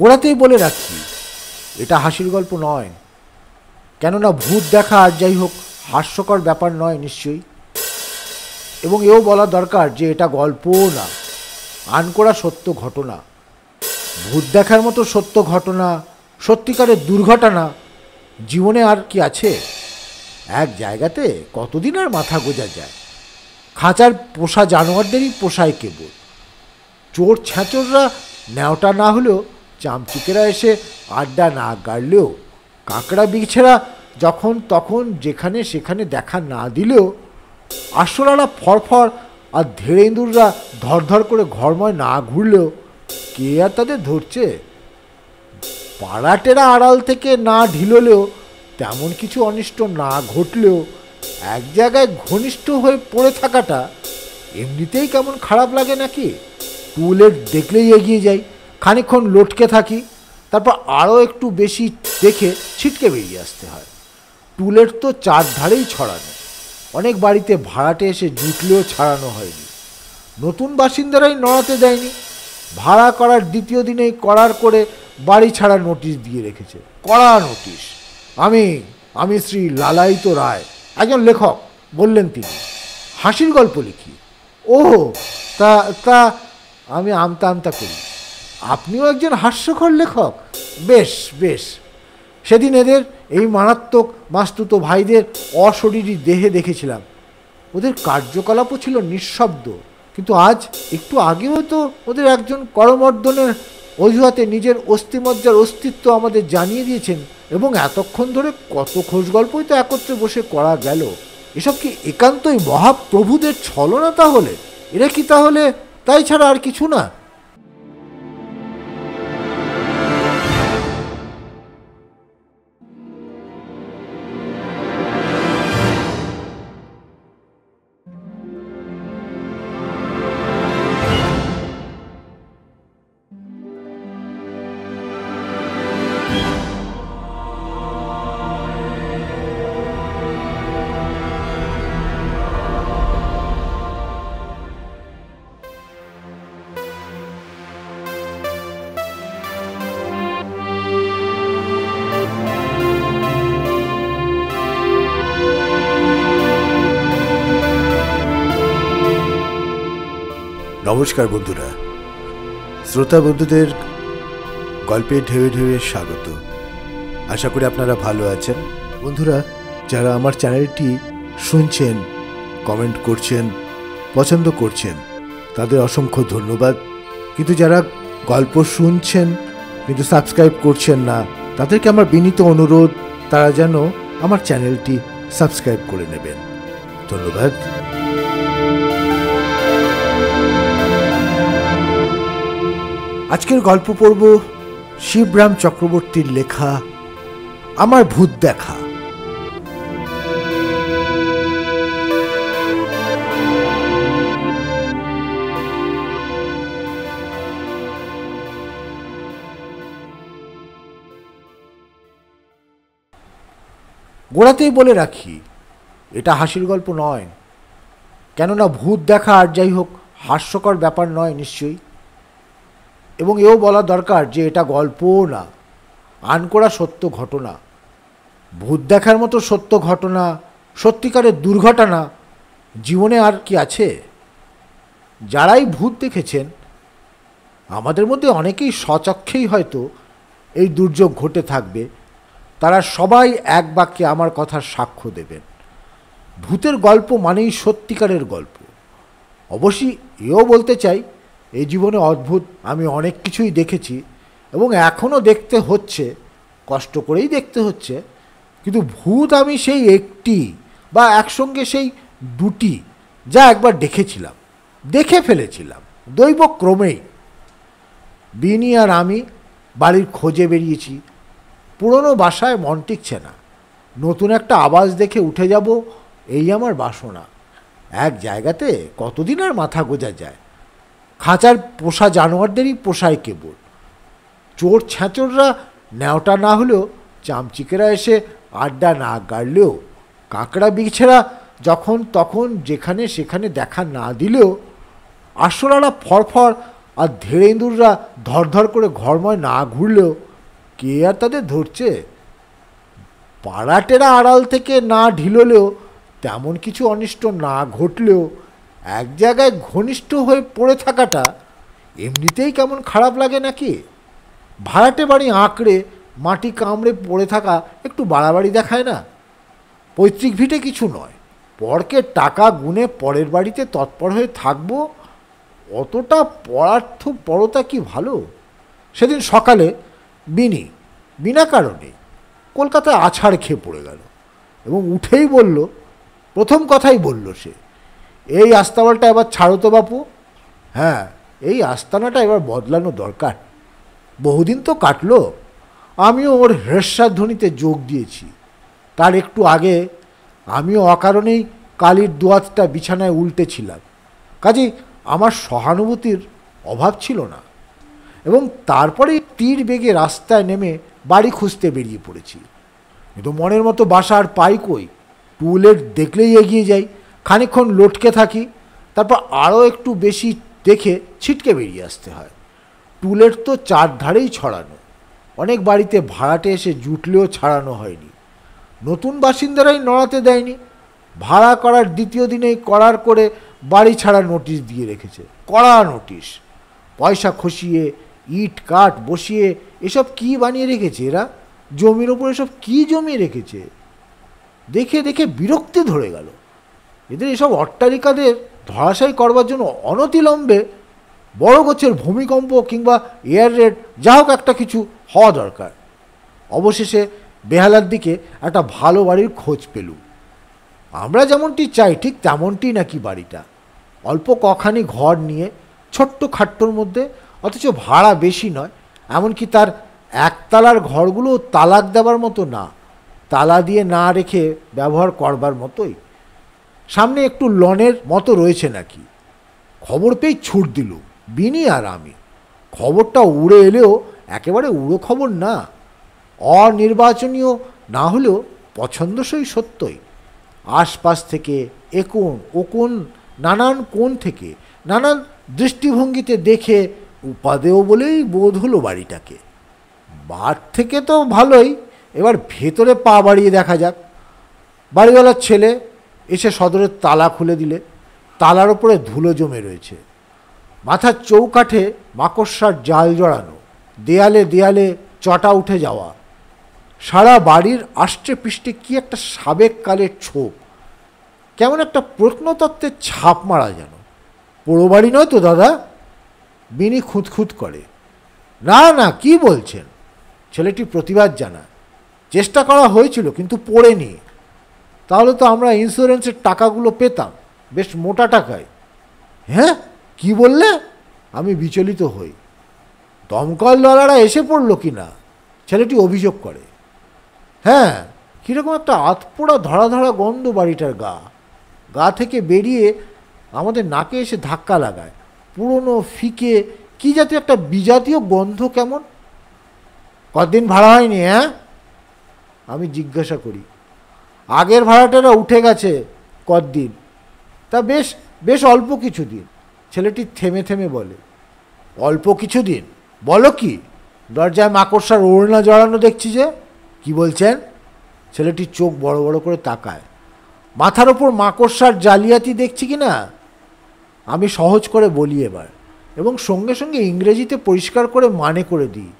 গোড়াতেই বলে রাখি এটা হাসির গল্প নয় কেননা ভূত দেখা আর যাই হোক হাস্যকর ব্যাপার নয় নিশ্চয়ই এবং এও বলা দরকার যে এটা গল্পও না আনকোড়া সত্য ঘটনা ভূত দেখার মতো সত্য ঘটনা সত্যিকারের দুর্ঘটনা জীবনে আর কি আছে এক জায়গাতে কতদিন আর মাথা গোজা যায় খাঁচার পোষা জানোয়ারদেরই পোষায় কেবল চোর ছ্যাঁচররা ন্যাওটা না হলেও চামচিকেরা এসে আড্ডা না গাড়লেও কাঁকড়া বিছেরা যখন তখন যেখানে সেখানে দেখা না দিলেও আশ্বরারা ফরফর আর ধেড়ে ইঁদুররা ধরধর করে ঘরময় না ঘুরলেও কে আর তাদের ধরছে পাড়াটেরা আড়াল থেকে না ঢিললেও তেমন কিছু অনিষ্ট না ঘটলেও এক জায়গায় ঘনিষ্ঠ হয়ে পড়ে থাকাটা এমনিতেই কেমন খারাপ লাগে নাকি টুলেট দেখলেই এগিয়ে যায় খানিক্ষণ লটকে থাকি তারপর আরও একটু বেশি দেখে ছিটকে বেরিয়ে আসতে হয় টুলের তো চারধারেই ছড়ানো অনেক বাড়িতে ভাড়াটে এসে জুটলেও ছাড়ানো হয়নি নতুন বাসিন্দারাই নড়াতে দেয়নি ভাড়া করার দ্বিতীয় দিনেই করার করে বাড়ি ছাড়া নোটিশ দিয়ে রেখেছে কড়া নোটিশ আমি আমি শ্রী লালায়িত রায় একজন লেখক বললেন তিনি হাসির গল্প লিখি ও তা তা আমি আমতা আমতা করি আপনিও একজন হাস্যকর লেখক বেশ বেশ সেদিন এদের এই মারাত্মক মাস্তুত ভাইদের অশরীরী দেহে দেখেছিলাম ওদের কার্যকলাপও ছিল নিঃশব্দ কিন্তু আজ একটু আগেও তো ওদের একজন করমর্দনের অজুহাতে নিজের অস্থিমজ্জার অস্তিত্ব আমাদের জানিয়ে দিয়েছেন এবং এতক্ষণ ধরে কত খোঁজ গল্পই তো একত্রে বসে করা গেল এসব কি একান্তই মহাপ্রভুদের ছলনা তাহলে এরা কি তাহলে তাই ছাড়া আর কিছু না নমস্কার বন্ধুরা শ্রোতা বন্ধুদের গল্পের ঢেউয়ে ঢেউয়ে স্বাগত আশা করি আপনারা ভালো আছেন বন্ধুরা যারা আমার চ্যানেলটি শুনছেন কমেন্ট করছেন পছন্দ করছেন তাদের অসংখ্য ধন্যবাদ কিন্তু যারা গল্প শুনছেন কিন্তু সাবস্ক্রাইব করছেন না তাদেরকে আমার বিনীত অনুরোধ তারা যেন আমার চ্যানেলটি সাবস্ক্রাইব করে নেবেন ধন্যবাদ আজকের গল্প পড়ব শিবরাম চক্রবর্তীর লেখা আমার ভূত দেখা গোড়াতেই বলে রাখি এটা হাসির গল্প নয় কেননা ভূত দেখা আর যাই হোক হাস্যকর ব্যাপার নয় নিশ্চয়ই এবং এও বলা দরকার যে এটা গল্পও না আন করা সত্য ঘটনা ভূত দেখার মতো সত্য ঘটনা সত্যিকারের দুর্ঘটনা জীবনে আর কি আছে যারাই ভূত দেখেছেন আমাদের মধ্যে অনেকেই স্বচক্ষেই হয়তো এই দুর্যোগ ঘটে থাকবে তারা সবাই এক বাক্যে আমার কথার সাক্ষ্য দেবেন ভূতের গল্প মানেই সত্যিকারের গল্প অবশ্যই এও বলতে চাই এই জীবনে অদ্ভুত আমি অনেক কিছুই দেখেছি এবং এখনও দেখতে হচ্ছে কষ্ট করেই দেখতে হচ্ছে কিন্তু ভূত আমি সেই একটি বা একসঙ্গে সেই দুটি যা একবার দেখেছিলাম দেখে ফেলেছিলাম দৈবক্রমেই বিনি আর আমি বাড়ির খোঁজে বেরিয়েছি পুরনো বাসায় মন টিকছে না নতুন একটা আওয়াজ দেখে উঠে যাব এই আমার বাসনা এক জায়গাতে কতদিন আর মাথা গোজা যায় খাঁচার পোষা জানোয়ারদেরই পোষায় কেবল চোর ছ্যাঁচররা ন্যাওটা না হলেও চামচিকেরা এসে আড্ডা না গাড়লেও কাঁকড়া বিছেরা যখন তখন যেখানে সেখানে দেখা না দিলেও আসলারা ফরফর আর ধেড়ে ইঁদুররা ধরধর করে ঘরময় না ঘুরলেও কে আর তাদের ধরছে পাড়াটেরা আড়াল থেকে না ঢিললেও তেমন কিছু অনিষ্ট না ঘটলেও এক জায়গায় ঘনিষ্ঠ হয়ে পড়ে থাকাটা এমনিতেই কেমন খারাপ লাগে নাকি ভাড়াটে বাড়ি আঁকড়ে মাটি কামড়ে পড়ে থাকা একটু বাড়াবাড়ি দেখায় না পৈতৃক ভিটে কিছু নয় পরকে টাকা গুনে পরের বাড়িতে তৎপর হয়ে থাকবো অতটা পরার্থ পরতা কি ভালো সেদিন সকালে বিনি বিনা কারণে কলকাতায় আছাড় খেয়ে পড়ে গেল এবং উঠেই বলল প্রথম কথাই বলল সে এই আস্তানাটা এবার ছাড়ো তো বাপু হ্যাঁ এই আস্তানাটা এবার বদলানো দরকার বহুদিন তো কাটলো আমিও ওর হ্রস্বাধ্বনিতে যোগ দিয়েছি তার একটু আগে আমিও অকারণেই কালির দুয়াতটা বিছানায় উল্টেছিলাম কাজেই আমার সহানুভূতির অভাব ছিল না এবং তারপরেই তীর বেগে রাস্তায় নেমে বাড়ি খুঁজতে বেরিয়ে পড়েছি কিন্তু মনের মতো বাসা আর পাই কই টুলেট দেখলেই এগিয়ে যাই খানিক্ষণ লটকে থাকি তারপর আরও একটু বেশি দেখে ছিটকে বেরিয়ে আসতে হয় টুলের তো চারধারেই ছড়ানো অনেক বাড়িতে ভাড়াটে এসে জুটলেও ছাড়ানো হয়নি নতুন বাসিন্দারাই নড়াতে দেয়নি ভাড়া করার দ্বিতীয় দিনেই করার করে বাড়ি ছাড়া নোটিশ দিয়ে রেখেছে কড়া নোটিশ পয়সা খসিয়ে ইট কাঠ বসিয়ে এসব কি বানিয়ে রেখেছে এরা জমির ওপর এসব কি জমিয়ে রেখেছে দেখে দেখে বিরক্তি ধরে গেল এদের এসব অট্টালিকাদের ধরাশায়ী করবার জন্য অনতিলম্বে বড় গোছের ভূমিকম্প কিংবা এয়ার রেড যা হোক একটা কিছু হওয়া দরকার অবশেষে বেহালার দিকে একটা ভালো বাড়ির খোঁজ পেলু আমরা যেমনটি চাই ঠিক তেমনটি নাকি বাড়িটা অল্প কখানি ঘর নিয়ে ছোট্ট খাট্টর মধ্যে অথচ ভাড়া বেশি নয় এমনকি তার একতলার ঘরগুলো তালাক দেবার মতো না তালা দিয়ে না রেখে ব্যবহার করবার মতোই সামনে একটু লনের মতো রয়েছে নাকি খবর পেয়ে ছুট দিল বিনি আর আমি খবরটা উড়ে এলেও একেবারে উড়ো খবর না অনির্বাচনীয় না হলেও পছন্দসই সত্যই আশপাশ থেকে একোন ওকোন নানান কোণ থেকে নানান দৃষ্টিভঙ্গিতে দেখে উপাদেয় বলেই বোধ হলো বাড়িটাকে বার থেকে তো ভালোই এবার ভেতরে পা বাড়িয়ে দেখা যাক বাড়িওয়ালার ছেলে এসে সদরের তালা খুলে দিলে তালার ওপরে ধুলো জমে রয়েছে মাথার চৌকাঠে মাকড়সার জাল জড়ানো দেয়ালে দেয়ালে চটা উঠে যাওয়া সারা বাড়ির আষ্টে পৃষ্ঠে কি একটা সাবেককালের ছোপ কেমন একটা প্রত্নতত্ত্বের ছাপ মারা যেন পোড়ো বাড়ি নয় তো দাদা বিনি খুঁতখুঁত করে না না কি বলছেন ছেলেটি প্রতিবাদ জানা চেষ্টা করা হয়েছিল কিন্তু পড়েনি তাহলে তো আমরা ইন্স্যুরেন্সের টাকাগুলো পেতাম বেশ মোটা টাকায় হ্যাঁ কি বললে আমি বিচলিত হই দমকল লড়ারা এসে পড়ল কি না ছেলেটি অভিযোগ করে হ্যাঁ কীরকম একটা আতপোড়া ধরা ধরা গন্ধ বাড়িটার গা গা থেকে বেরিয়ে আমাদের নাকে এসে ধাক্কা লাগায় পুরনো ফিকে কি জাতীয় একটা বিজাতীয় গন্ধ কেমন কদিন ভাড়া হয়নি হ্যাঁ আমি জিজ্ঞাসা করি আগের ভাড়াটারা উঠে গেছে কদিন তা বেশ বেশ অল্প কিছু দিন ছেলেটি থেমে থেমে বলে অল্প কিছু দিন বলো কি দরজায় মাকড়সার ওড়না জড়ানো দেখছি যে কি বলছেন ছেলেটির চোখ বড় বড় করে তাকায় মাথার ওপর মাকড়সার জালিয়াতি দেখছি কি না আমি সহজ করে বলি এবার এবং সঙ্গে সঙ্গে ইংরেজিতে পরিষ্কার করে মানে করে দিই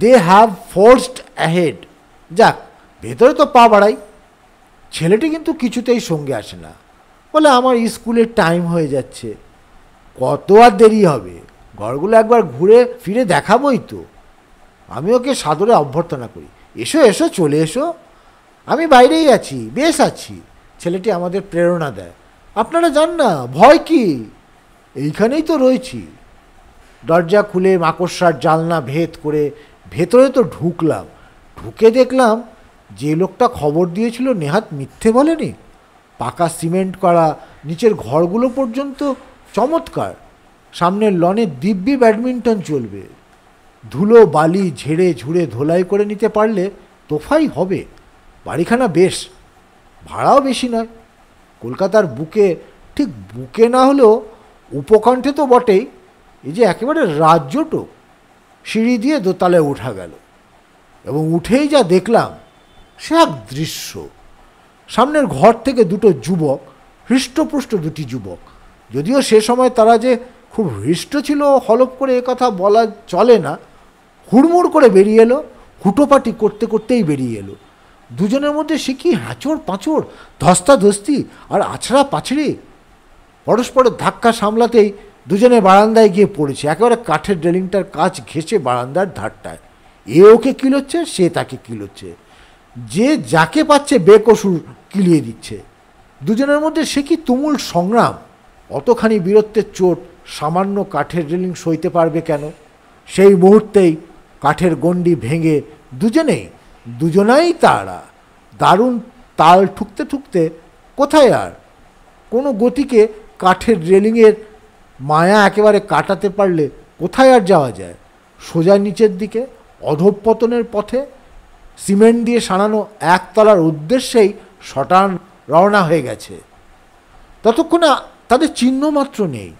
দে হ্যাভ ফোর্সড অ্যাহেড যাক ভেতরে তো পা বাড়াই ছেলেটি কিন্তু কিছুতেই সঙ্গে আসে না বলে আমার স্কুলের টাইম হয়ে যাচ্ছে কত আর দেরি হবে ঘরগুলো একবার ঘুরে ফিরে দেখাবই তো আমি ওকে সাদরে অভ্যর্থনা করি এসো এসো চলে এসো আমি বাইরেই আছি বেশ আছি ছেলেটি আমাদের প্রেরণা দেয় আপনারা যান না ভয় কি এইখানেই তো রয়েছি দরজা খুলে মাকড়সার জালনা ভেদ করে ভেতরে তো ঢুকলাম ঢুকে দেখলাম যে লোকটা খবর দিয়েছিল নেহাত মিথ্যে বলেনি পাকা সিমেন্ট করা নিচের ঘরগুলো পর্যন্ত চমৎকার সামনের লনে দিব্যি ব্যাডমিন্টন চলবে ধুলো বালি ঝেড়ে ঝুড়ে ধোলাই করে নিতে পারলে তোফাই হবে বাড়িখানা বেশ ভাড়াও বেশি নয় কলকাতার বুকে ঠিক বুকে না হলেও উপকণ্ঠে তো বটেই এই যে একেবারে রাজ্যটো সিঁড়ি দিয়ে দোতলায় ওঠা গেল এবং উঠেই যা দেখলাম সে এক দৃশ্য সামনের ঘর থেকে দুটো যুবক হৃষ্টপুষ্ট দুটি যুবক যদিও সে সময় তারা যে খুব হৃষ্ট ছিল হলপ করে কথা বলা চলে না হুড়মুড় করে বেরিয়ে এলো হুটোপাটি করতে করতেই বেরিয়ে এলো দুজনের মধ্যে সে কি হাঁচড় পাঁচড় ধস্তাধস্তি আর আছড়া পাছড়ি পরস্পরের ধাক্কা সামলাতেই দুজনে বারান্দায় গিয়ে পড়েছে একেবারে কাঠের ড্রেলিংটার কাজ ঘেঁষে বারান্দার ধারটায় এ ওকে কিলোচ্ছে সে তাকে কিলোচ্ছে যে যাকে পাচ্ছে বেকসুর কিলিয়ে দিচ্ছে দুজনের মধ্যে সে কি তুমুল সংগ্রাম অতখানি বীরত্বের চোট সামান্য কাঠের রেলিং সইতে পারবে কেন সেই মুহূর্তেই কাঠের গণ্ডি ভেঙে দুজনেই দুজনাই তারা দারুণ তাল ঠুকতে ঠুকতে কোথায় আর কোনো গতিকে কাঠের রেলিংয়ের মায়া একেবারে কাটাতে পারলে কোথায় আর যাওয়া যায় সোজা নিচের দিকে অধপতনের পথে সিমেন্ট দিয়ে সানানো একতলার উদ্দেশ্যেই শটান রওনা হয়ে গেছে ততক্ষণে তাদের চিহ্ন মাত্র নেই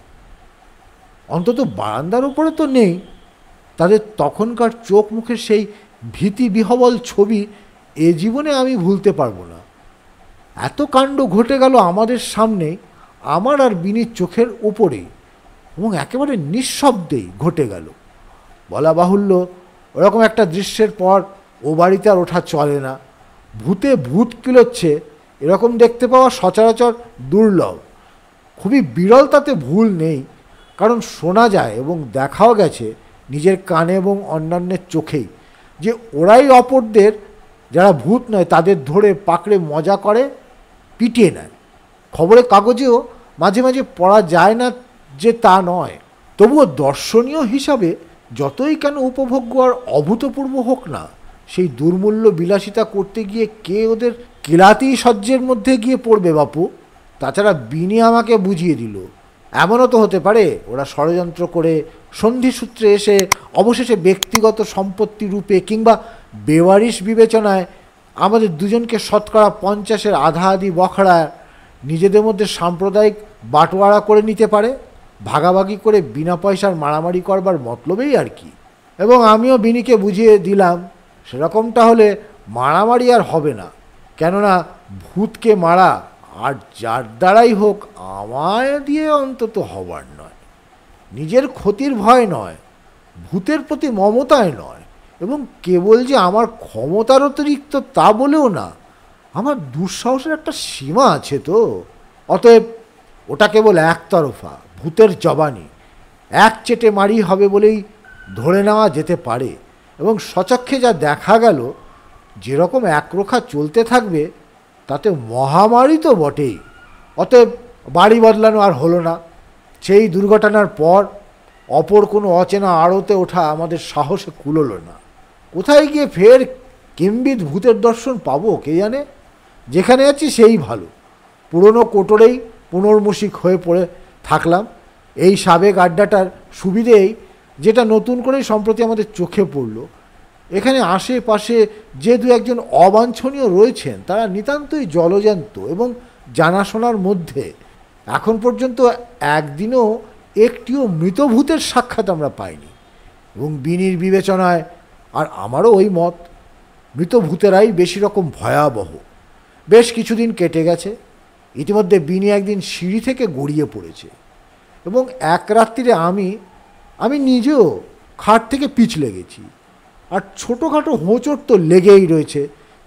অন্তত বারান্দার উপরে তো নেই তাদের তখনকার চোখ মুখের সেই ভীতি বিহবল ছবি এ জীবনে আমি ভুলতে পারবো না এত কাণ্ড ঘটে গেল আমাদের সামনে আমার আর বিনির চোখের উপরে এবং একেবারে নিঃশব্দেই ঘটে গেল বলা বাহুল্য ওরকম একটা দৃশ্যের পর ও বাড়িতে আর ওঠা চলে না ভূতে ভূত কিলোচ্ছে এরকম দেখতে পাওয়া সচরাচর দুর্লভ খুবই বিরল তাতে ভুল নেই কারণ শোনা যায় এবং দেখাও গেছে নিজের কানে এবং অন্যান্যের চোখেই যে ওরাই অপরদের যারা ভূত নয় তাদের ধরে পাকড়ে মজা করে পিটিয়ে নেয় খবরের কাগজেও মাঝে মাঝে পড়া যায় না যে তা নয় তবুও দর্শনীয় হিসাবে যতই কেন উপভোগ্য আর অভূতপূর্ব হোক না সেই দুর্মূল্য বিলাসিতা করতে গিয়ে কে ওদের কেলাতি সহ্যের মধ্যে গিয়ে পড়বে বাপু তাছাড়া বিনি আমাকে বুঝিয়ে দিল এমনও তো হতে পারে ওরা ষড়যন্ত্র করে সন্ধিসূত্রে এসে অবশেষে ব্যক্তিগত সম্পত্তি রূপে কিংবা বেওয়ারিশ বিবেচনায় আমাদের দুজনকে শতকরা পঞ্চাশের আধা আধি বখড়া নিজেদের মধ্যে সাম্প্রদায়িক বাটোয়ারা করে নিতে পারে ভাগাভাগি করে বিনা পয়সার মারামারি করবার মতলবেই আর কি এবং আমিও বিনিকে বুঝিয়ে দিলাম সেরকমটা হলে মারামারি আর হবে না কেননা ভূতকে মারা আর যার দ্বারাই হোক আমায় দিয়ে অন্তত হবার নয় নিজের ক্ষতির ভয় নয় ভূতের প্রতি মমতায় নয় এবং কেবল যে আমার ক্ষমতার অতিরিক্ত তা বলেও না আমার দুঃসাহসের একটা সীমা আছে তো অতএব ওটা কেবল একতরফা ভূতের জবানি এক চেটে মারি হবে বলেই ধরে নেওয়া যেতে পারে এবং সচক্ষে যা দেখা গেল যেরকম একরোখা চলতে থাকবে তাতে মহামারী তো বটেই অতএব বাড়ি বদলানো আর হলো না সেই দুর্ঘটনার পর অপর কোনো অচেনা আড়তে ওঠা আমাদের সাহসে কুলোল না কোথায় গিয়ে ফের কিম্বিত ভূতের দর্শন পাবো কে জানে যেখানে আছি সেই ভালো পুরনো কোটরেই পুনর্মসিক হয়ে পড়ে থাকলাম এই সাবেক আড্ডাটার সুবিধেই যেটা নতুন করে সম্প্রতি আমাদের চোখে পড়ল এখানে আশেপাশে যে দু একজন অবাঞ্ছনীয় রয়েছেন তারা নিতান্তই জলজান্ত এবং জানাশোনার মধ্যে এখন পর্যন্ত একদিনও একটিও মৃতভূতের সাক্ষাৎ আমরা পাইনি এবং বিনির বিবেচনায় আর আমারও ওই মত মৃতভূতেরাই বেশি রকম ভয়াবহ বেশ কিছুদিন কেটে গেছে ইতিমধ্যে বিনি একদিন সিঁড়ি থেকে গড়িয়ে পড়েছে এবং এক রাত্রিরে আমি আমি নিজেও খাট থেকে পিছলে গেছি আর ছোটোখাটো হোঁচট তো লেগেই রয়েছে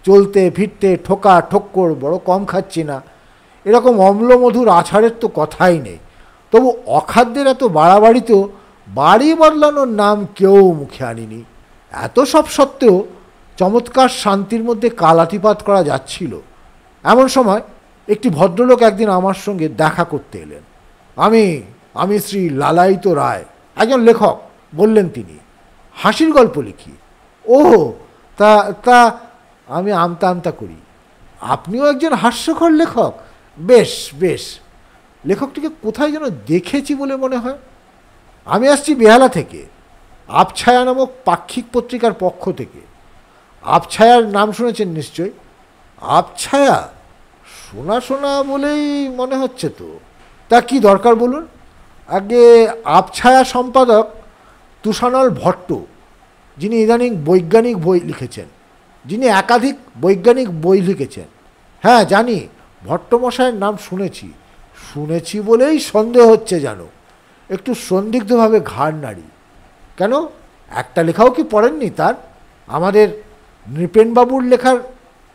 চলতে ফিরতে ঠোকা ঠোক্কর বড় কম খাচ্ছি না এরকম অম্লমধুর আছাড়ের তো কথাই নেই তবু অখাদ্যের এত বাড়াবাড়িতেও বাড়ি বদলানোর নাম কেউ মুখে আনিনি এত সব সত্ত্বেও চমৎকার শান্তির মধ্যে কালাতিপাত করা যাচ্ছিল এমন সময় একটি ভদ্রলোক একদিন আমার সঙ্গে দেখা করতে এলেন আমি আমি শ্রী লালায়িত রায় একজন লেখক বললেন তিনি হাসির গল্প লিখি ও তা তা আমি আমতা আমতা করি আপনিও একজন হাস্যকর লেখক বেশ বেশ লেখকটিকে কোথায় যেন দেখেছি বলে মনে হয় আমি আসছি বেহালা থেকে আবছায়া নামক পাক্ষিক পত্রিকার পক্ষ থেকে আবছায়ার নাম শুনেছেন নিশ্চয় আবছায়া শোনা শোনা বলেই মনে হচ্ছে তো তা কি দরকার বলুন আগে আবছায়া সম্পাদক তুষানল ভট্ট যিনি ইদানিং বৈজ্ঞানিক বই লিখেছেন যিনি একাধিক বৈজ্ঞানিক বই লিখেছেন হ্যাঁ জানি ভট্টমশায়ের নাম শুনেছি শুনেছি বলেই সন্দেহ হচ্ছে জানো একটু সন্দিগ্ধভাবে ঘাড় নাড়ি কেন একটা লেখাও কি পড়েননি তার আমাদের নৃপেনবাবুর লেখার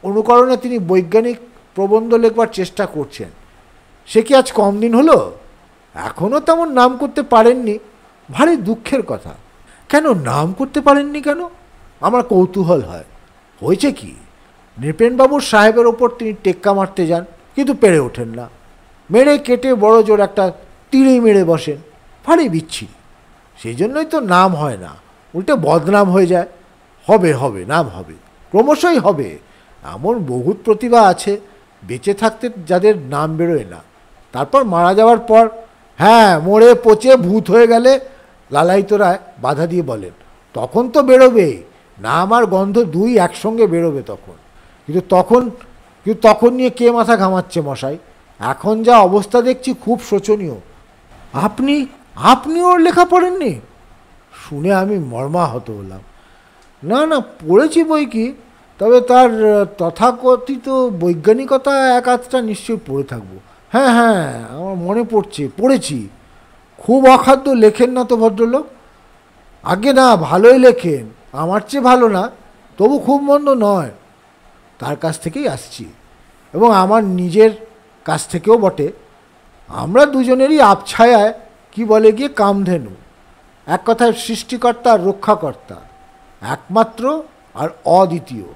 অনুকরণে তিনি বৈজ্ঞানিক প্রবন্ধ লেখবার চেষ্টা করছেন সে কি আজ কম দিন হলো এখনও তেমন নাম করতে পারেননি ভারী দুঃখের কথা কেন নাম করতে পারেননি কেন আমার কৌতূহল হয় হয়েছে কি নৃপেনবাবুর সাহেবের ওপর তিনি টেক্কা মারতে যান কিন্তু পেরে ওঠেন না মেরে কেটে বড় জোর একটা তীরে মেরে বসেন ভারী বিচ্ছি সেই জন্যই তো নাম হয় না উল্টে বদনাম হয়ে যায় হবে হবে নাম হবে ক্রমশই হবে এমন বহুত প্রতিভা আছে বেঁচে থাকতে যাদের নাম বেরোয় না তারপর মারা যাওয়ার পর হ্যাঁ মোড়ে পচে ভূত হয়ে গেলে লালায়িত বাধা দিয়ে বলেন তখন তো বেরোবে না আমার গন্ধ দুই একসঙ্গে বেরোবে তখন কিন্তু তখন কিন্তু তখন নিয়ে কে মাথা ঘামাচ্ছে মশাই এখন যা অবস্থা দেখছি খুব শোচনীয় আপনি আপনি ওর লেখা পড়েননি শুনে আমি মর্মাহত হলাম না না পড়েছি বই কি তবে তার তথাকথিত বৈজ্ঞানিকতা এক আধটা নিশ্চয়ই পড়ে থাকবো হ্যাঁ হ্যাঁ আমার মনে পড়ছে পড়েছি খুব অখাদ্য লেখেন না তো ভদ্রলোক আগে না ভালোই লেখেন আমার চেয়ে ভালো না তবু খুব মন্দ নয় তার কাছ থেকেই আসছি এবং আমার নিজের কাছ থেকেও বটে আমরা দুজনেরই আবছায়ায় কি বলে গিয়ে কামধেনু এক কথায় সৃষ্টিকর্তা আর রক্ষাকর্তা একমাত্র আর অদ্বিতীয়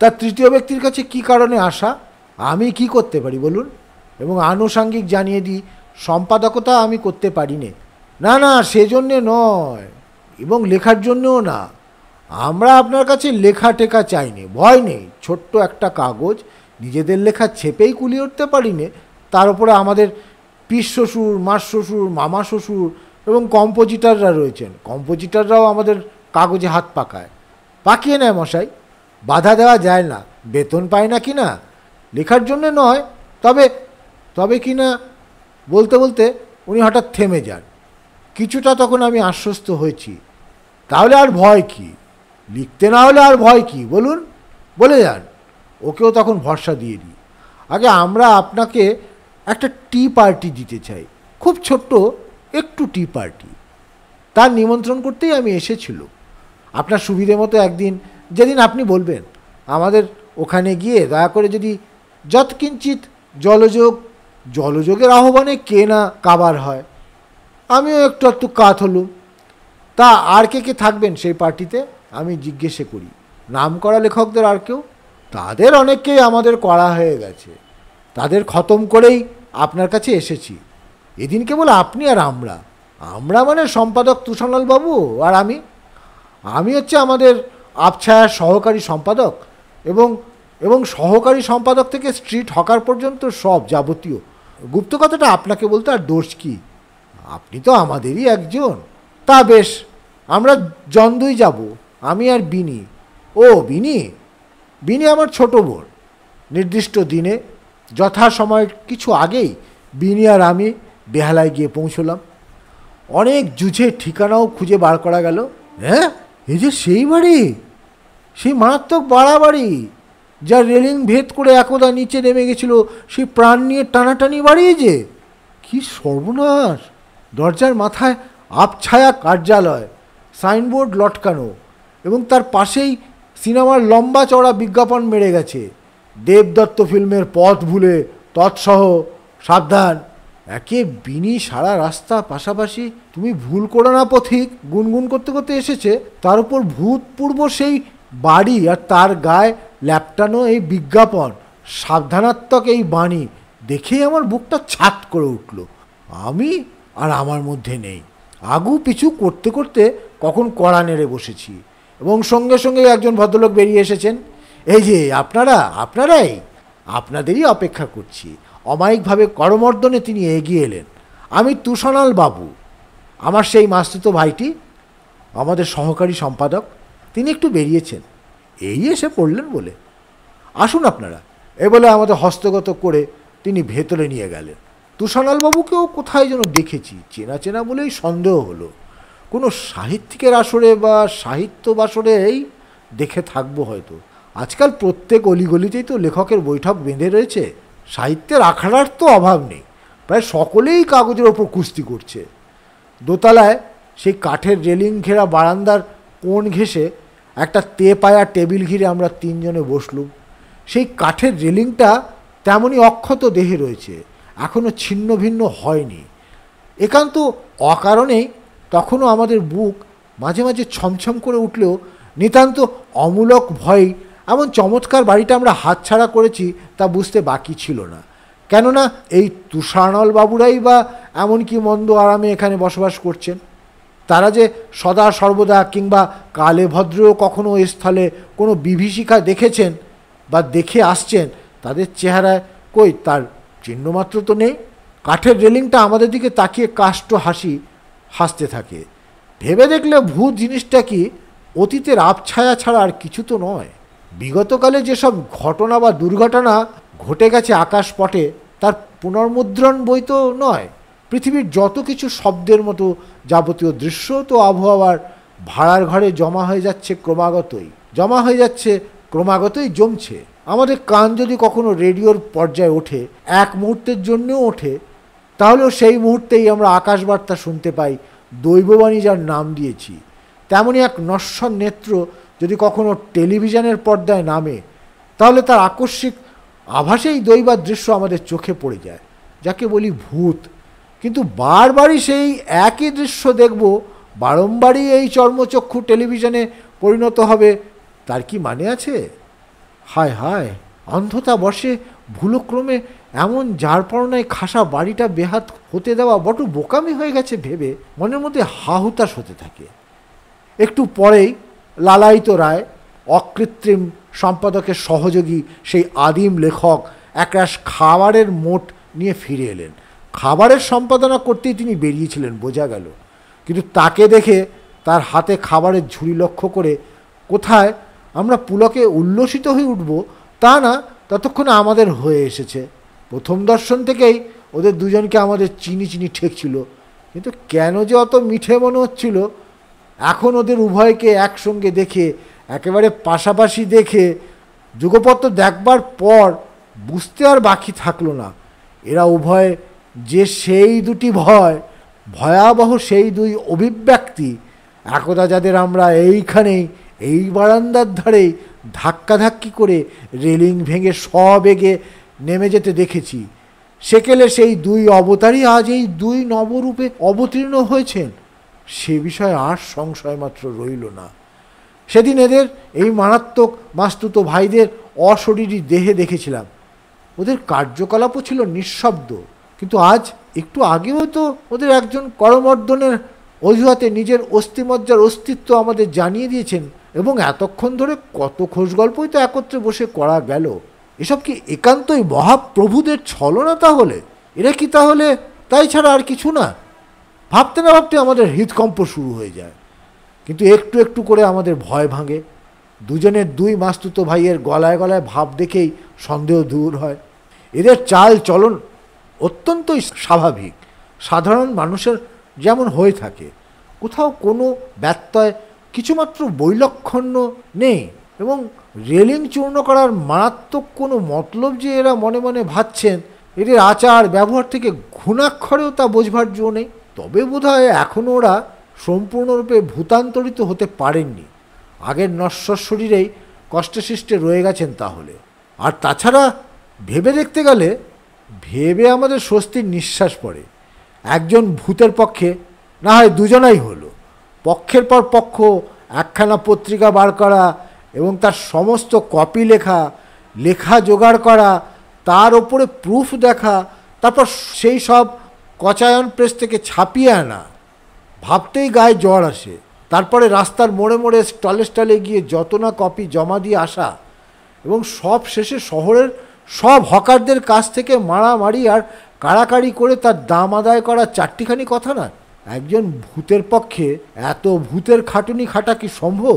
তার তৃতীয় ব্যক্তির কাছে কি কারণে আসা আমি কি করতে পারি বলুন এবং আনুষাঙ্গিক জানিয়ে দিই সম্পাদকতা আমি করতে পারি নে না না সেজন্যে নয় এবং লেখার জন্যও না আমরা আপনার কাছে লেখা টেকা চাইনি ভয় নেই ছোট্ট একটা কাগজ নিজেদের লেখা ছেপেই কুলিয়ে উঠতে পারি নে তার উপরে আমাদের পিস শ্বশুর মাস শ্বশুর মামা শ্বশুর এবং কম্পোজিটাররা রয়েছেন কম্পোজিটাররাও আমাদের কাগজে হাত পাকায় পাকিয়ে নেয় মশাই বাধা দেওয়া যায় না বেতন পায় না কি না লেখার জন্য নয় তবে তবে কি না বলতে বলতে উনি হঠাৎ থেমে যান কিছুটা তখন আমি আশ্বস্ত হয়েছি তাহলে আর ভয় কি লিখতে না হলে আর ভয় কি বলুন বলে যান ওকেও তখন ভরসা দিয়ে দিই আগে আমরা আপনাকে একটা টি পার্টি দিতে চাই খুব ছোট্ট একটু টি পার্টি তার নিমন্ত্রণ করতেই আমি এসেছিল আপনার সুবিধে মতো একদিন যেদিন আপনি বলবেন আমাদের ওখানে গিয়ে দয়া করে যদি যৎকিঞ্চিত জলযোগ জলযোগের আহ্বানে কে না কাবার হয় আমিও একটু একটু কাত হলুম তা আর কে কে থাকবেন সেই পার্টিতে আমি জিজ্ঞেসে করি নাম করা লেখকদের আর কেউ তাদের অনেককেই আমাদের করা হয়ে গেছে তাদের খতম করেই আপনার কাছে এসেছি এদিন কেবল আপনি আর আমরা আমরা মানে সম্পাদক তুষানল বাবু আর আমি আমি হচ্ছে আমাদের আবছায়ার সহকারী সম্পাদক এবং এবং সহকারী সম্পাদক থেকে স্ট্রিট হকার পর্যন্ত সব যাবতীয় গুপ্ত কথাটা আপনাকে বলতে আর দোষ কি আপনি তো আমাদেরই একজন তা বেশ আমরা জন্দুই যাব আমি আর বিনি ও বিনি বিনি আমার ছোট বোন নির্দিষ্ট দিনে যথাসময়ের কিছু আগেই বিনি আর আমি বেহালায় গিয়ে পৌঁছলাম অনেক জুঝে ঠিকানাও খুঁজে বার করা গেল হ্যাঁ এই যে সেই বাড়ি সেই মারাত্মক বাড়াবাড়ি যা রেলিং ভেদ করে একদা নিচে নেমে গেছিল সে প্রাণ নিয়ে টানাটানি বাড়িয়ে যে কি সর্বনাশ দরজার মাথায় আবছায়া কার্যালয় সাইনবোর্ড লটকানো এবং তার পাশেই সিনেমার লম্বা চড়া বিজ্ঞাপন মেরে গেছে দেবদত্ত ফিল্মের পথ ভুলে তৎসহ সাবধান একে বিনি সারা রাস্তা পাশাপাশি তুমি ভুল করো না পথিক গুনগুন করতে করতে এসেছে তার উপর ভূতপূর্ব সেই বাড়ি আর তার গায়ে ল্যাপটানো এই বিজ্ঞাপন সাবধানাত্মক এই বাণী দেখেই আমার বুকটা ছাট করে উঠল আমি আর আমার মধ্যে নেই আগু পিছু করতে করতে কখন কড়া নেড়ে বসেছি এবং সঙ্গে সঙ্গে একজন ভদ্রলোক বেরিয়ে এসেছেন এই যে আপনারা আপনারাই আপনাদেরই অপেক্ষা করছি অমায়িকভাবে করমর্দনে তিনি এগিয়ে এলেন আমি তুষানাল বাবু আমার সেই মাস্তুত ভাইটি আমাদের সহকারী সম্পাদক তিনি একটু বেরিয়েছেন এই এসে পড়লেন বলে আসুন আপনারা এ বলে আমাদের হস্তগত করে তিনি ভেতরে নিয়ে গেলেন তুষারালবাবুকেও কোথায় যেন দেখেছি চেনা চেনা বলেই সন্দেহ হলো কোনো সাহিত্যিকের আসরে বা সাহিত্য বাসরেই দেখে থাকবো হয়তো আজকাল প্রত্যেক অলিগলিতেই তো লেখকের বৈঠক বেঁধে রয়েছে সাহিত্যের আখড়ার তো অভাব নেই প্রায় সকলেই কাগজের ওপর কুস্তি করছে দোতলায় সেই কাঠের রেলিং ঘেরা বারান্দার কোণ ঘেঁষে একটা তে পায়া টেবিল ঘিরে আমরা তিনজনে বসলুম সেই কাঠের রেলিংটা তেমনই অক্ষত দেহে রয়েছে এখনও ছিন্ন ভিন্ন হয়নি একান্ত অকারণেই তখনও আমাদের বুক মাঝে মাঝে ছমছম করে উঠলেও নিতান্ত অমূলক ভয় এমন চমৎকার বাড়িটা আমরা হাতছাড়া করেছি তা বুঝতে বাকি ছিল না কেননা এই তুষারণল বাবুরাই বা এমন কি মন্দ আরামে এখানে বসবাস করছেন তারা যে সদা সর্বদা কিংবা কালে ভদ্রেও কখনো স্থলে কোনো বিভীষিকা দেখেছেন বা দেখে আসছেন তাদের চেহারায় কই তার চিহ্নমাত্র তো নেই কাঠের রেলিংটা আমাদের দিকে তাকিয়ে কাষ্ট হাসি হাসতে থাকে ভেবে দেখলে ভূত জিনিসটা কি অতীতের আবছায়া ছাড়া আর কিছু তো নয় বিগতকালে যেসব ঘটনা বা দুর্ঘটনা ঘটে গেছে আকাশপটে তার পুনর্মুদ্রণ বই তো নয় পৃথিবীর যত কিছু শব্দের মতো যাবতীয় দৃশ্য তো আবহাওয়ার ভাড়ার ঘরে জমা হয়ে যাচ্ছে ক্রমাগতই জমা হয়ে যাচ্ছে ক্রমাগতই জমছে আমাদের কান যদি কখনো রেডিওর পর্যায়ে ওঠে এক মুহূর্তের জন্যও ওঠে তাহলেও সেই মুহূর্তেই আমরা আকাশবার্তা শুনতে পাই দৈববাণী যার নাম দিয়েছি তেমনই এক নশ্বর নেত্র যদি কখনো টেলিভিশনের পর্দায় নামে তাহলে তার আকস্মিক আভাসেই দৈবার দৃশ্য আমাদের চোখে পড়ে যায় যাকে বলি ভূত কিন্তু বারবারই সেই একই দৃশ্য দেখব বারম্বারই এই চর্মচক্ষু টেলিভিশনে পরিণত হবে তার কি মানে আছে হায় হায় অন্ধতা বসে ভুলক্রমে এমন যারপরনায় খাসা বাড়িটা বেহাত হতে দেওয়া বটু বোকামি হয়ে গেছে ভেবে মনের মধ্যে হাহুতাশ হতে থাকে একটু পরেই লালায়িত রায় অকৃত্রিম সম্পাদকের সহযোগী সেই আদিম লেখক একরাশ খাবারের মোট নিয়ে ফিরে এলেন খাবারের সম্পাদনা করতেই তিনি বেরিয়েছিলেন বোঝা গেল কিন্তু তাকে দেখে তার হাতে খাবারের ঝুড়ি লক্ষ্য করে কোথায় আমরা পুলকে উল্লসিত হয়ে উঠব তা না ততক্ষণে আমাদের হয়ে এসেছে প্রথম দর্শন থেকেই ওদের দুজনকে আমাদের চিনি চিনি ঠেকছিল কিন্তু কেন যে অত মিঠে মনে হচ্ছিল এখন ওদের উভয়কে একসঙ্গে দেখে একেবারে পাশাপাশি দেখে যুগপত্র দেখবার পর বুঝতে আর বাকি থাকলো না এরা উভয়ে যে সেই দুটি ভয় ভয়াবহ সেই দুই অভিব্যক্তি একদা যাদের আমরা এইখানেই এই বারান্দার ধারেই ধাক্কাধাক্কি করে রেলিং ভেঙে সবেগে নেমে যেতে দেখেছি সেকেলে সেই দুই অবতারই আজ এই দুই নবরূপে অবতীর্ণ হয়েছেন সে বিষয়ে আর সংশয় মাত্র রইল না সেদিন এদের এই মারাত্মক মাস্তুত ভাইদের অশরীরী দেহে দেখেছিলাম ওদের কার্যকলাপও ছিল নিঃশব্দ কিন্তু আজ একটু আগে হয়তো ওদের একজন করমর্দনের অজুহাতে নিজের অস্থিমজ্জার অস্তিত্ব আমাদের জানিয়ে দিয়েছেন এবং এতক্ষণ ধরে কত খোঁজ গল্পই তো একত্রে বসে করা গেল এসব কি একান্তই মহাপ্রভুদের ছলনা তাহলে এরা কি তাহলে তাই ছাড়া আর কিছু না ভাবতে না ভাবতে আমাদের হৃদকম্প শুরু হয়ে যায় কিন্তু একটু একটু করে আমাদের ভয় ভাঙে দুজনের দুই মাস্তুতো ভাইয়ের গলায় গলায় ভাব দেখেই সন্দেহ দূর হয় এদের চাল চলন অত্যন্তই স্বাভাবিক সাধারণ মানুষের যেমন হয়ে থাকে কোথাও কোনো ব্যত্যয় কিছুমাত্র বৈলক্ষণ্য নেই এবং রেলিং চূর্ণ করার মারাত্মক কোনো মতলব যে এরা মনে মনে ভাবছেন এদের আচার ব্যবহার থেকে ঘুণাক্ষরেও তা বোঝবার জো নেই তবে বোধ হয় এখনও ওরা সম্পূর্ণরূপে ভূতান্তরিত হতে পারেননি আগের নশ্বর শরীরেই কষ্টসৃষ্টে রয়ে গেছেন তাহলে আর তাছাড়া ভেবে দেখতে গেলে ভেবে আমাদের স্বস্তির নিঃশ্বাস পড়ে একজন ভূতের পক্ষে না হয় দুজনাই হলো পক্ষের পর পক্ষ একখানা পত্রিকা বার করা এবং তার সমস্ত কপি লেখা লেখা জোগাড় করা তার ওপরে প্রুফ দেখা তারপর সেই সব কচায়ন প্রেস থেকে ছাপিয়ে আনা ভাবতেই গায়ে জ্বর আসে তারপরে রাস্তার মোড়ে মোড়ে স্টলে স্টলে গিয়ে যত না কপি জমা দিয়ে আসা এবং সব শেষে শহরের সব হকারদের কাছ থেকে মারামারি আর কাড়াকাড়ি করে তার দাম আদায় করা চারটিখানি কথা না একজন ভূতের পক্ষে এত ভূতের খাটুনি খাটা কি সম্ভব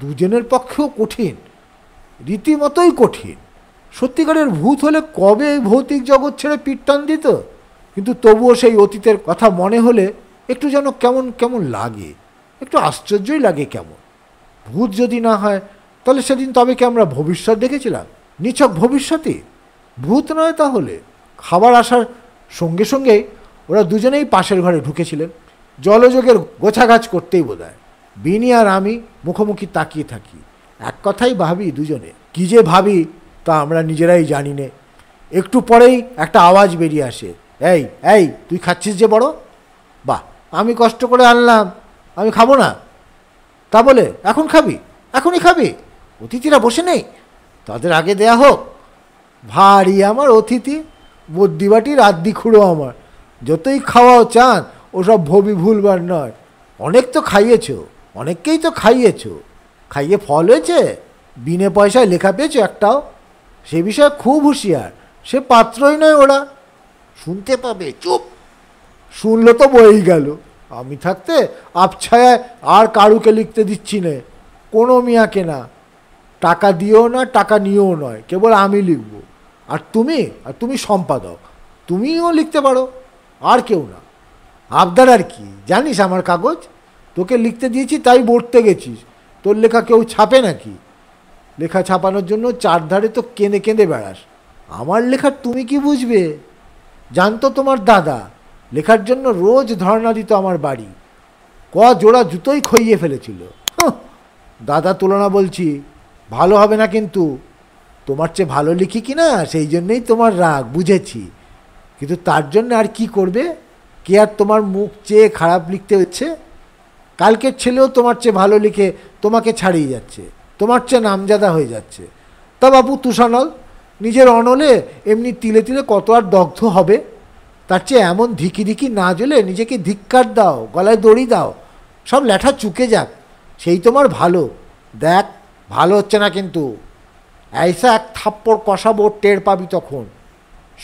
দুজনের পক্ষেও কঠিন রীতিমতোই কঠিন সত্যিকারের ভূত হলে কবে এই ভৌতিক জগৎ ছেড়ে পিঠটান দিত কিন্তু তবুও সেই অতীতের কথা মনে হলে একটু যেন কেমন কেমন লাগে একটু আশ্চর্যই লাগে কেমন ভূত যদি না হয় তাহলে সেদিন তবে কি আমরা ভবিষ্যৎ দেখেছিলাম নিছক ভবিষ্যতে ভূত নয় তাহলে খাবার আসার সঙ্গে সঙ্গে ওরা দুজনেই পাশের ঘরে ঢুকেছিলেন জলযোগের গোছাগাছ করতেই বোধ হয় বিনি আর আমি মুখোমুখি তাকিয়ে থাকি এক কথাই ভাবি দুজনে কী যে ভাবি তা আমরা নিজেরাই জানি নে একটু পরেই একটা আওয়াজ বেরিয়ে আসে এই এই তুই খাচ্ছিস যে বড় বাহ আমি কষ্ট করে আনলাম আমি খাবো না তা বলে এখন খাবি এখনই খাবি অতিথিরা বসে নেই তাদের আগে দেয়া হোক ভারী আমার অতিথি বদ্যিবাটি রাদ্দি খুঁড়ো আমার যতই খাওয়াও চান ওসব ভবি ভুলবার নয় অনেক তো খাইয়েছ অনেককেই তো খাইয়েছ খাইয়ে ফল হয়েছে বিনে পয়সায় লেখা পেয়েছো একটাও সে বিষয়ে খুব হুঁশিয়ার সে পাত্রই নয় ওরা শুনতে পাবে চুপ শুনলো তো বই গেল আমি থাকতে আপছায় আর কারুকে লিখতে দিচ্ছি না কোনো মিয়াকে না টাকা দিয়েও না টাকা নিয়েও নয় কেবল আমি লিখব আর তুমি আর তুমি সম্পাদক তুমিও লিখতে পারো আর কেউ না আবদার আর কি জানিস আমার কাগজ তোকে লিখতে দিয়েছি তাই বলতে গেছিস তোর লেখা কেউ ছাপে নাকি লেখা ছাপানোর জন্য চারধারে তো কেঁদে কেঁদে বেড়াস আমার লেখা তুমি কি বুঝবে জানতো তোমার দাদা লেখার জন্য রোজ ধর্ণা দিত আমার বাড়ি ক জোড়া জুতোই খইয়ে ফেলেছিল দাদা তুলনা বলছি ভালো হবে না কিন্তু তোমার চেয়ে ভালো লিখি কি না সেই জন্যেই তোমার রাগ বুঝেছি কিন্তু তার জন্য আর কি করবে কে আর তোমার মুখ চেয়ে খারাপ লিখতে হচ্ছে কালকের ছেলেও তোমার চেয়ে ভালো লিখে তোমাকে ছাড়িয়ে যাচ্ছে তোমার চেয়ে নামজাদা হয়ে যাচ্ছে তা বাবু তুষানল নিজের অনলে এমনি তিলে তিলে কত আর দগ্ধ হবে তার চেয়ে এমন ধিকি ধিকি না জ্বলে নিজেকে ধিক্কার দাও গলায় দড়ি দাও সব লেঠা চুকে যাক সেই তোমার ভালো দেখ ভালো হচ্ছে না কিন্তু এইসা এক থাপ্পড় কষাবো টের পাবি তখন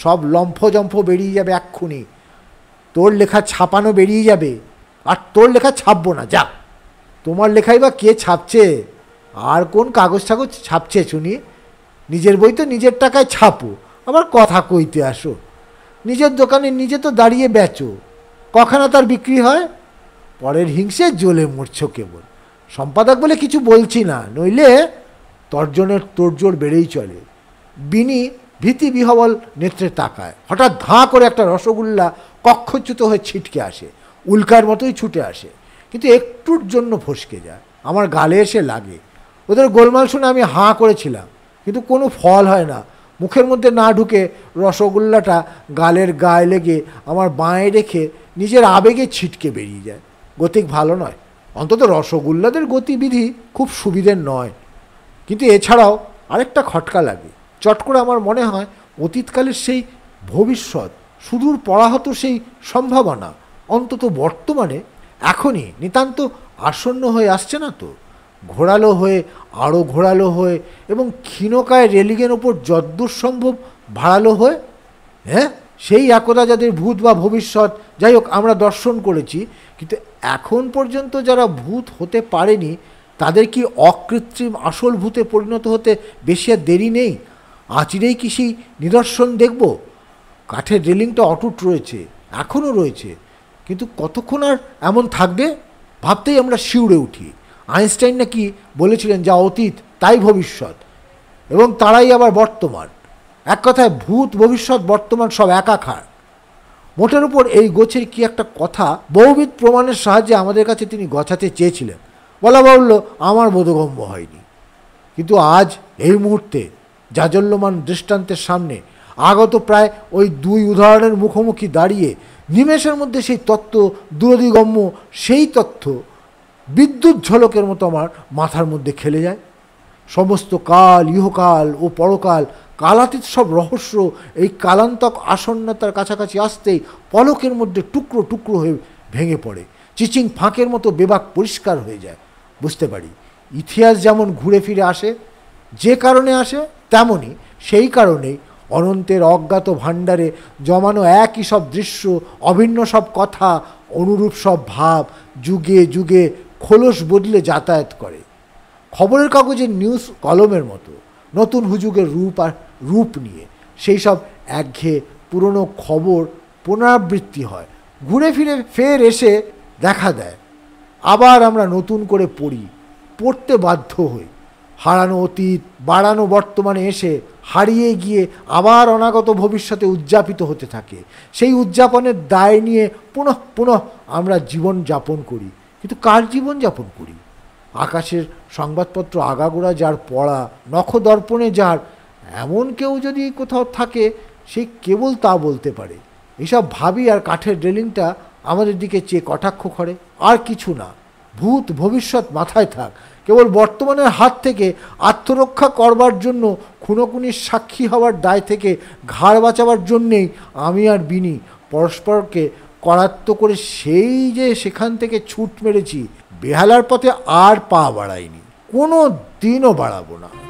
সব লম্ফজম্ফ বেরিয়ে যাবে এক্ষুনি তোর লেখা ছাপানো বেরিয়ে যাবে আর তোর লেখা ছাপবো না যা তোমার লেখাই বা কে ছাপছে আর কোন কাগজ টাগজ ছাপছে শুনি নিজের বই তো নিজের টাকায় ছাপো আবার কথা কইতে আসো নিজের দোকানে নিজে তো দাঁড়িয়ে বেচো কখানা তার বিক্রি হয় পরের হিংসে জ্বলে মরছ কেবল সম্পাদক বলে কিছু বলছি না নইলে তর্জনের তোড়জোড় বেড়েই চলে বিনি ভীতি বিহবল নেত্রে তাকায় হঠাৎ ধাঁ করে একটা রসগোল্লা কক্ষচ্যুত হয়ে ছিটকে আসে উল্কার মতোই ছুটে আসে কিন্তু একটুর জন্য ফসকে যায় আমার গালে এসে লাগে ওদের গোলমাল শুনে আমি হাঁ করেছিলাম কিন্তু কোনো ফল হয় না মুখের মধ্যে না ঢুকে রসগোল্লাটা গালের গায়ে লেগে আমার বাঁয়ে রেখে নিজের আবেগে ছিটকে বেরিয়ে যায় গতিক ভালো নয় অন্তত রসগোল্লাদের গতিবিধি খুব সুবিধের নয় কিন্তু এছাড়াও আরেকটা খটকা লাগে চট করে আমার মনে হয় অতীতকালের সেই ভবিষ্যৎ সুদূর পড়াহত সেই সম্ভাবনা অন্তত বর্তমানে এখনই নিতান্ত আসন্ন হয়ে আসছে না তো ঘোরালো হয়ে আরও ঘোরালো হয়ে এবং ক্ষীণকায় রেলিংয়ের ওপর যদ্দূর সম্ভব ভাড়ালো হয়ে হ্যাঁ সেই একদা যাদের ভূত বা ভবিষ্যৎ যাই হোক আমরা দর্শন করেছি কিন্তু এখন পর্যন্ত যারা ভূত হতে পারেনি তাদের কি অকৃত্রিম আসল ভূতে পরিণত হতে বেশি আর দেরি নেই আচিরেই কি সেই নিদর্শন দেখব কাঠের রেলিংটা অটুট রয়েছে এখনও রয়েছে কিন্তু কতক্ষণ আর এমন থাকবে ভাবতেই আমরা শিউরে উঠি আইনস্টাইন নাকি বলেছিলেন যা অতীত তাই ভবিষ্যৎ এবং তারাই আবার বর্তমান এক কথায় ভূত ভবিষ্যৎ বর্তমান সব একাকার মোটের উপর এই গোছের কি একটা কথা বহুবিধ প্রমাণের সাহায্যে আমাদের কাছে তিনি গছাতে চেয়েছিলেন বলা বাহুল্য আমার বোধগম্য হয়নি কিন্তু আজ এই মুহূর্তে জাজল্যমান দৃষ্টান্তের সামনে আগত প্রায় ওই দুই উদাহরণের মুখোমুখি দাঁড়িয়ে নিমেষের মধ্যে সেই তত্ত্ব দূরদিগম্য সেই তথ্য বিদ্যুৎ ঝলকের মতো আমার মাথার মধ্যে খেলে যায় সমস্ত কাল ইহকাল ও পরকাল কালাতীত সব রহস্য এই কালান্তক আসন্নতার কাছাকাছি আসতেই পলকের মধ্যে টুকরো টুকরো হয়ে ভেঙে পড়ে চিচিং ফাঁকের মতো বেবাক পরিষ্কার হয়ে যায় বুঝতে পারি ইতিহাস যেমন ঘুরে ফিরে আসে যে কারণে আসে তেমনই সেই কারণেই অনন্তের অজ্ঞাত ভাণ্ডারে জমানো একই সব দৃশ্য অভিন্ন সব কথা অনুরূপ সব ভাব যুগে যুগে খোলস বদলে যাতায়াত করে খবরের কাগজের নিউজ কলমের মতো নতুন হুজুগের রূপ আর রূপ নিয়ে সেই সব একঘেয়ে পুরনো খবর পুনরাবৃত্তি হয় ঘুরে ফিরে ফের এসে দেখা দেয় আবার আমরা নতুন করে পড়ি পড়তে বাধ্য হই হারানো অতীত বাড়ানো বর্তমানে এসে হারিয়ে গিয়ে আবার অনাগত ভবিষ্যতে উদযাপিত হতে থাকে সেই উদযাপনের দায় নিয়ে পুনঃ পুনঃ আমরা জীবন যাপন করি কিন্তু কার জীবন যাপন করি আকাশের সংবাদপত্র আগাগোড়া যার পড়া নখদর্পণে যার এমন কেউ যদি কোথাও থাকে সে কেবল তা বলতে পারে এসব ভাবি আর কাঠের রেলিংটা আমাদের দিকে চেয়ে কটাক্ষ করে আর কিছু না ভূত ভবিষ্যৎ মাথায় থাক কেবল বর্তমানের হাত থেকে আত্মরক্ষা করবার জন্য খুনোখুনির সাক্ষী হওয়ার দায় থেকে ঘাড় বাঁচাবার জন্যেই আমি আর বিনি পরস্পরকে করাত্ম করে সেই যে সেখান থেকে ছুট মেরেছি বেহালার পথে আর পা বাড়াইনি কোনো দিনও বাড়াবো না